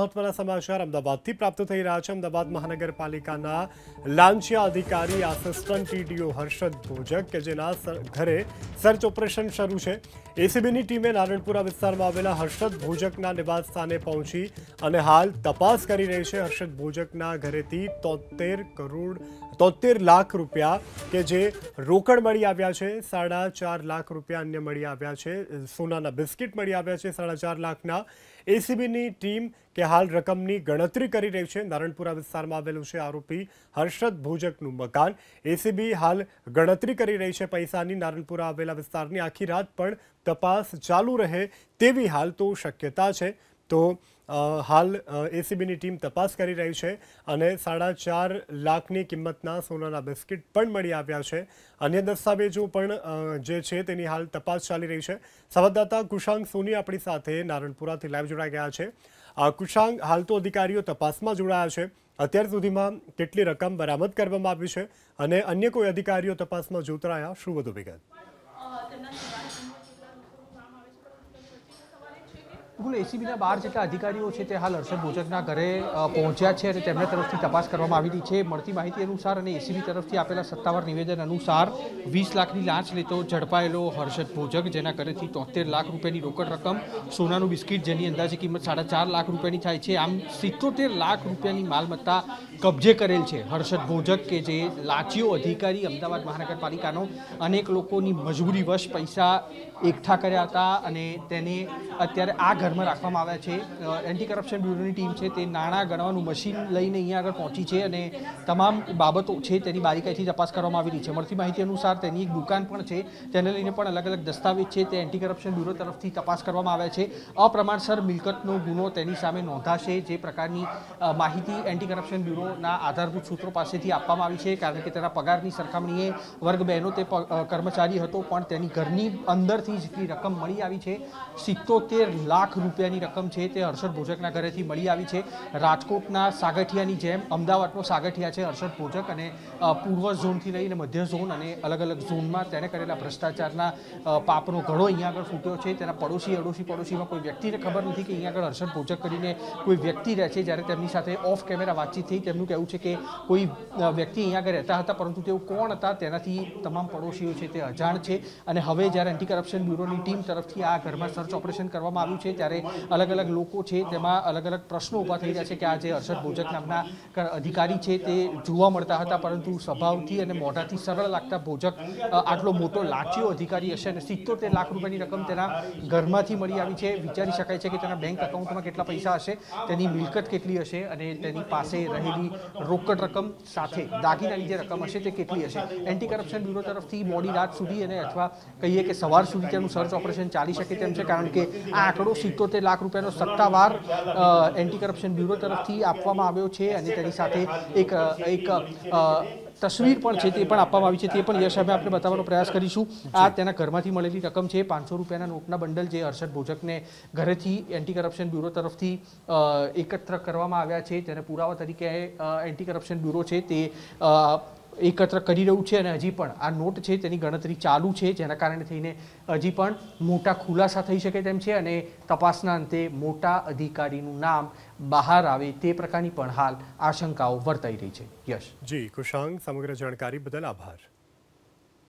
મહત્વના સમાચાર અમદાવાદથી પ્રાપ્ત થઈ રહ્યા છે અમદાવાદ મહાનગરપાલિકાના લાંચિયા અધિકારી આસિસ્ટન્ટ ટીડીઓ હર્ષદ ભોજક કે જેના ઘરે સર્ચ ઓપરેશન શરૂ છે એસીબીની ટીમે નારણપુરા વિસ્તારમાં આવેલા હર્ષદ ભોજકના નિવાસ સ્થાને પહોંચી અને હાલ તપાસ કરી રહી છે હર્ષદ ભોજકના ઘરેથી તોતેર કરોડ તોતેર લાખ રૂપિયા કે જે રોકડ મળી આવ્યા છે સાડા ચાર લાખ રૂપિયા અન્ય મળી આવ્યા છે સોનાના બિસ્કિટ મળી આવ્યા છે સાડા ચાર લાખના એસીબીની ટીમ કે હાલ રકમની ગણતરી કરી રહી છે નારણપુરા વિસ્તારમાં આવેલું છે આરોપી હર્ષદ ભોજકનું મકાન એસીબી હાલ ગણતરી કરી રહી છે પૈસાની નારણપુરા આવેલા વિસ્તારની આખી રાત પણ તપાસ ચાલુ રહે તેવી હાલ તો શક્યતા છે તો હાલ એસીબીની ટીમ તપાસ કરી રહી છે અને સાડા ચાર લાખની કિંમતના સોનાના બિસ્કિટ પણ મળી આવ્યા છે અન્ય દસ્તાવેજો પણ જે છે તેની હાલ તપાસ ચાલી રહી છે સંવાદદાતા કુશાંગ સોની આપણી સાથે નારણપુરાથી લાઈવ જોડાઈ ગયા છે કુશાંગ હાલ તો અધિકારીઓ તપાસમાં જોડાયા છે અત્યાર સુધીમાં કેટલી રકમ બરામદ કરવામાં આવી છે અને અન્ય કોઈ અધિકારીઓ તપાસમાં જોતરાયા શું વધુ વિગત બિલકુલ એસીબીના બાર જેટલા અધિકારીઓ છે તે હાલ હર્ષદ ભોજકના ઘરે પહોંચ્યા છે અને તેમના તરફથી તપાસ કરવામાં આવી રહી છે મળતી માહિતી અનુસાર અને એસીબી તરફથી આપેલા સત્તાવાર નિવેદન અનુસાર વીસ લાખની લાંચ લેતો ઝડપાયેલો હર્ષદ ભોજક જેના ઘરેથી તોતેર લાખ રૂપિયાની રોકડ રકમ સોનાનું બિસ્કિટ જેની અંદાજે કિંમત સાડા ચાર લાખ રૂપિયાની થાય છે આમ સિત્તોતેર લાખ રૂપિયાની માલમત્તા કબજે કરેલ છે હર્ષદ ભોજક કે જે લાચીઓ અધિકારી અમદાવાદ મહાનગરપાલિકાનો અનેક લોકોની મજબૂરીવશ પૈસા એકઠા કર્યા હતા અને તેને અત્યારે આ ઘર ઘરમાં રાખવામાં આવ્યા છે એન્ટી કરપ્શન બ્યુરોની ટીમ છે તે નાણાં ગણવાનું મશીન લઈને અહીંયા આગળ પહોંચી છે અને તમામ બાબતો છે તેની બારીકાઈથી તપાસ કરવામાં આવી રહી છે મળતી માહિતી અનુસાર તેની એક દુકાન પણ છે તેને લઈને પણ અલગ અલગ દસ્તાવેજ છે તે એન્ટી કરપ્શન બ્યુરો તરફથી તપાસ કરવામાં આવ્યા છે અપ્રમાણસર મિલકતનો ગુનો તેની સામે નોંધાશે જે પ્રકારની માહિતી એન્ટી કરપ્શન બ્યુરોના આધારભૂત સૂત્રો પાસેથી આપવામાં આવી છે કારણ કે તેના પગારની સરખામણીએ વર્ગ બહેનો તે કર્મચારી હતો પણ તેની ઘરની અંદરથી જેટલી રકમ મળી આવી છે સિત્તોતેર લાખ રૂપિયાની રકમ છે તે હર્ષદ ભોજકના ઘરેથી મળી આવી છે રાજકોટના સાગઠિયાની જેમ અમદાવાદનો સાગઠિયા છે હર્ષદ ભોજક અને પૂર્વ ઝોનથી લઈને મધ્ય ઝોન અને અલગ અલગ ઝોનમાં તેણે કરેલા ભ્રષ્ટાચારના પાપનો ઘડો અહીંયા આગળ ફૂટ્યો છે તેના પડોશી અડોશી પડોશીમાં કોઈ વ્યક્તિને ખબર નથી કે અહીંયા આગળ હર્ષદ ભોજક કરીને કોઈ વ્યક્તિ રહે છે જ્યારે તેમની સાથે ઓફ કેમેરા વાતચીત થઈ તેમનું કહેવું છે કે કોઈ વ્યક્તિ અહીંયા આગળ રહેતા હતા પરંતુ તેઓ કોણ હતા તેનાથી તમામ પડોશીઓ છે તે અજાણ છે અને હવે જ્યારે એન્ટી કરપ્શન બ્યુરોની ટીમ તરફથી આ ઘરમાં સર્ચ ઓપરેશન કરવામાં આવ્યું છે ત્યારે ત્યારે અલગ અલગ લોકો છે તેમાં અલગ અલગ પ્રશ્નો ઊભા થઈ રહ્યા છે કે આ જે હર્ષદ ભોજક નામના અધિકારી છે તે જોવા મળતા હતા પરંતુ સ્વભાવથી અને મોઢાથી સરળ લાગતા ભોજક આટલો મોટો લાચીઓ અધિકારી હશે અને સિત્તોતેર લાખ રૂપિયાની રકમ તેના ઘરમાંથી મળી આવી છે વિચારી શકાય છે કે તેના બેંક એકાઉન્ટમાં કેટલા પૈસા હશે તેની મિલકત કેટલી હશે અને તેની પાસે રહેલી રોકડ રકમ સાથે દાગીનાની જે રકમ હશે તે કેટલી હશે એન્ટી કરપ્શન બ્યુરો તરફથી મોડી રાત સુધી અને અથવા કહીએ કે સવાર સુધી તેનું સર્ચ ઓપરેશન ચાલી શકે તેમ છે કારણ કે આ આંકડો સિત્તોતેર સિત્તોતેર લાખ રૂપિયાનો સત્તાવાર એન્ટી કરપ્શન બ્યુરો તરફથી આપવામાં આવ્યો છે અને તેની સાથે એક એક તસવીર પણ છે તે પણ આપવામાં આવી છે તે પણ યશ અમે આપણે બતાવવાનો પ્રયાસ કરીશું આ તેના ઘરમાંથી મળેલી રકમ છે પાંચસો રૂપિયાના નોટના બંડલ જે હર્ષદ ભોજકને ઘરેથી એન્ટી કરપ્શન બ્યુરો તરફથી એકત્ર કરવામાં આવ્યા છે તેને પુરાવા તરીકે એન્ટી કરપ્શન બ્યુરો છે તે એકત્ર કરી રહ્યું છે અને હજી પણ આ નોટ છે તેની ગણતરી ચાલુ છે જેના કારણે થઈને હજી પણ મોટા ખુલાસા થઈ શકે તેમ છે અને તપાસના અંતે મોટા અધિકારીનું નામ બહાર આવે તે પ્રકારની પણ હાલ આશંકાઓ વર્તાઈ રહી છે યશ જી કુશાંગ સમગ્ર જાણકારી બદલ આભાર